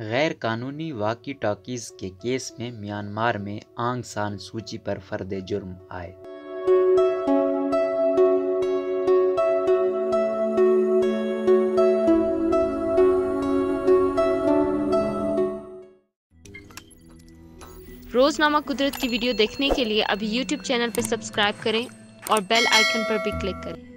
गैर कानूनी walkie talkies के केस में म्यांमार में आंग सान सूची पर फर्द जुर्म आए रोजनामा कुदरत की वीडियो देखने के लिए अभी YouTube चैनल पर सब्सक्राइब करें और बेल आइकन पर भी क्लिक करें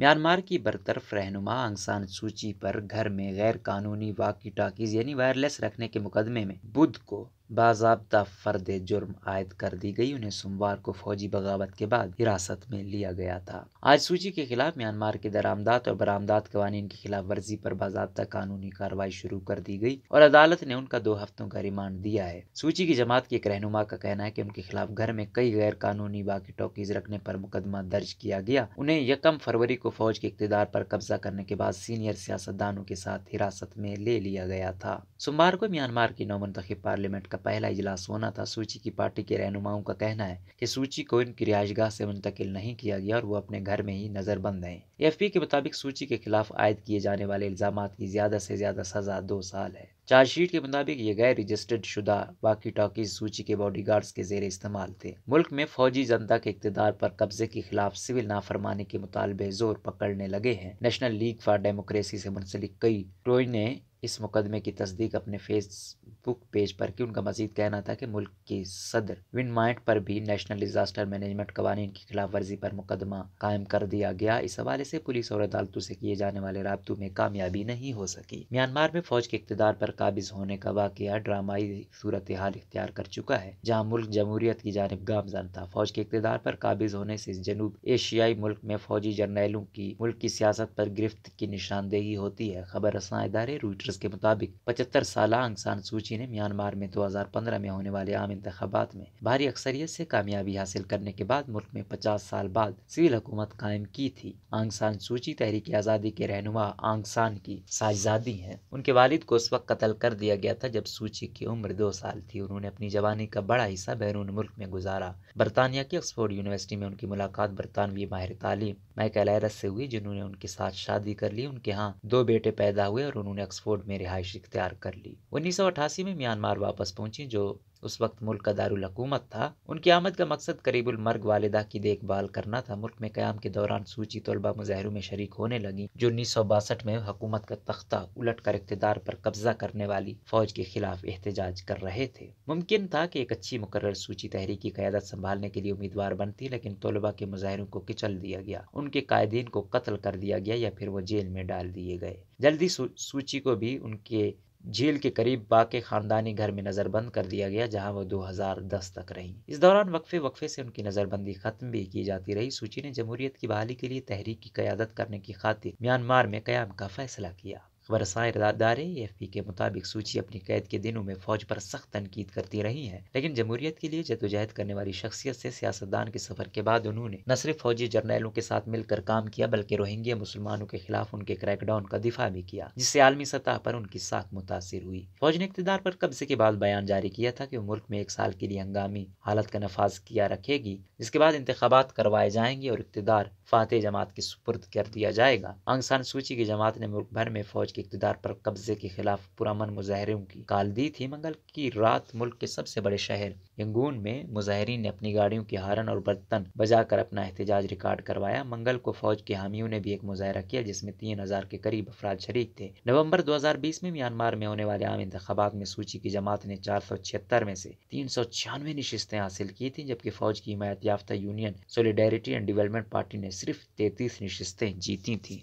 म्यांमार की बरतरफ रहनुमा अंगसान सूची पर घर में गैर कानूनी वाकी टाकीज यानी वायरलेस रखने के मुकदमे में बुध को बाबा फर्द जुर्म आयद कर दी गई उन्हें सोमवार को फौजी बगावत के बाद हिरासत में लिया गया था आज सूची के खिलाफ म्यांमार के दरामदात और बरामदात कवानीन की खिलाफ वर्जी पर बाबा कानूनी कार्रवाई शुरू कर दी गई और अदालत ने उनका दो हफ्तों का रिमांड दिया है सूची की जमात के एक रहनुमा का कहना है की उनके खिलाफ घर में कई गैर कानूनी बाकी टॉकीज रखने पर मुकदमा दर्ज किया गया उन्हें यकम फरवरी को फौज के इकतदार पर कब्जा करने के बाद सीनियर सियासतदानों के साथ हिरासत में ले लिया गया था सोमवार को म्यांमार की नौ मुंतब पार्लियामेंट का पहला इजलास होना था सूची की पार्टी के रहनुमाओं का कहना है कि सूची को इनकी रिहायशगा से मुंतकिल नहीं किया गया और वो अपने घर में ही नजरबंद है एफ पी के मुताबिक सूची के खिलाफ आयद किए जाने वाले इल्जाम की ज्यादा से ज्यादा सजा दो साल है चार्जशीट के मुताबिक ये गैर रजिस्टर्ड शुदा वाकी टॉकी सूची के बॉडी गार्ड के जेर इस्तेमाल थे मुल्क में फौजी जनता के इकतदार पर कब्जे के खिलाफ सिविल नाफरमानी के मुतालबे जोर पकड़ने लगे हैं नेशनल लीग फॉर डेमोक्रेसी से मुंसलिक कई ट्रोई ने इस मुकदमे की तस्दीक अपने फेस फेसबुक पेज पर कि उनका मजीद कहना था कि मुल्क के सदर विन माइंड पर भी नेशनल डिजास्टर मैनेजमेंट कवानीन की खिलाफ वर्जी पर मुकदमा कायम कर दिया गया इस हवाले से पुलिस और अदालतों से किए जाने वाले रबतों में कामयाबी नहीं हो सकी म्यांमार में फौज के इकतदार पर काबिज होने का वाक़ ड्रामाई सूरत हाल इख्तियार कर चुका है जहाँ मुल्क जमहूरियत की जानब गामजन था फौज के इकतदार पर काबिज होने से जनूब एशियाई मुल्क में फौजी जर्नैलों की मुल्क की सियासत पर गिरफ्त की निशानदेही होती है खबर रसा इदारे रूटर्स के मुताबिक पचहत्तर साल अंगसान सूची यूची ने म्यांमार में 2015 में होने वाले आम इंतबात में भारी अक्सरियत से कामयाबी हासिल करने के बाद मुल्क में 50 साल बाद सिविल हुकूमत कायम की थी आंगसान सूची तहरीक आज़ादी के रहनुमा आंगसान की साजादी हैं उनके वालिद को उस वक्त कत्ल कर दिया गया था जब सूची की उम्र दो साल थी उन्होंने अपनी जवानी का बड़ा हिस्सा बैरून मुल्क में गुजारा बरतानिया की ऑक्सफोर्ड यूनिवर्सिटी में उनकी मुलाकात बरतानवी माहिर तालीम मैकलैरस से हुई जिन्होंने उनके साथ शादी कर ली उनके यहाँ दो बेटे पैदा हुए और उन्होंने ऑक्सफोर्ड में रिहाइश इख्तियार कर ली उन्नीस सौ अठासी 1984 में म्यांमार वापस पहुंची जो उस वक्त मुल्क का दारुल हकूमत था उनकी आमद का मकसद करीबुल मर्ग वालिदा की देखभाल करना था मुल्क में क्याम के दौरान सूची तलबा मुजाहरों में शरीक होने लगी जो उन्नीस सौ बासठ में हुकूमत का तख्ता उलट कर इकतदार पर कब्जा करने वाली फौज के खिलाफ एहतजाज कर रहे थे मुमकिन था कि एक अच्छी मुकर सूची तहरीकी क्यादत संभालने के लिए उम्मीदवार बनती लेकिन तलबा के मुजाहरों को किचल दिया गया उनके कायदीन को कत्ल कर दिया गया या फिर वो जेल में डाल दिए गए जल्दी सूची को भी उनके झील के करीब बाके खानदानी घर में नज़रबंद कर दिया गया जहां वह 2010 तक रहीं इस दौरान वक्फे वक्फे से उनकी नज़रबंदी ख़त्म भी की जाती रही सूची ने जमहूरियत की बहाली के लिए तहरीक की क्यादत करने की खातिर म्यांमार में क्याम का फैसला किया वरसाएं रदारे एफ के मुताबिक सूची अपनी कैद के दिनों में फौज पर सख्त तनकीद करती रही है लेकिन जमहूरियत के लिए जदोजहद करने वाली शख्सियत से सियासतदान के सफर के बाद उन्होंने न सिर्फ फौजी जर्नैलों के साथ मिलकर काम किया बल्कि रोहिंग्या मुसलमानों के खिलाफ उनके क्रैकडाउन का दिफा भी किया जिससे आलमी सतह पर उनकी साख मुतासर हुई फौज ने इकतदार पर कब्जे के बाद बयान जारी किया था कि वो मुल्क में एक साल के लिए हंगामी हालत का नफाज किया रखेगी इसके बाद इंतबात करवाए जाएंगे और इकतदार फातह जमात के सुपुर्द कर दिया जाएगा आंगसान सूची की जमात ने मुल्क भर में फौज के इकतदार पर कब्जे के खिलाफ पुरान मुजाहरों की काल दी थी मंगल की रात मुल्क के सबसे बड़े शहर यंगून में मुजाहरीन ने अपनी गाड़ियों की हारन और बर्तन बजाकर अपना एहतजाज रिकॉर्ड करवाया मंगल को फौज के हामियों ने भी एक मुजाहरा किया जिसमें तीन हजार के करीब अफराद शरीक थे नवंबर 2020 में म्यांमार में होने वाले आम इंतबात में सूची की जमात ने चार सौ छिहत्तर में से तीन सौ छियानवे नशस्तें हासिल की थी जबकि फौज की हिमायत याफ्ता Union Solidarity and Development Party ने सिर्फ तैतीस नशस्तें जीती थी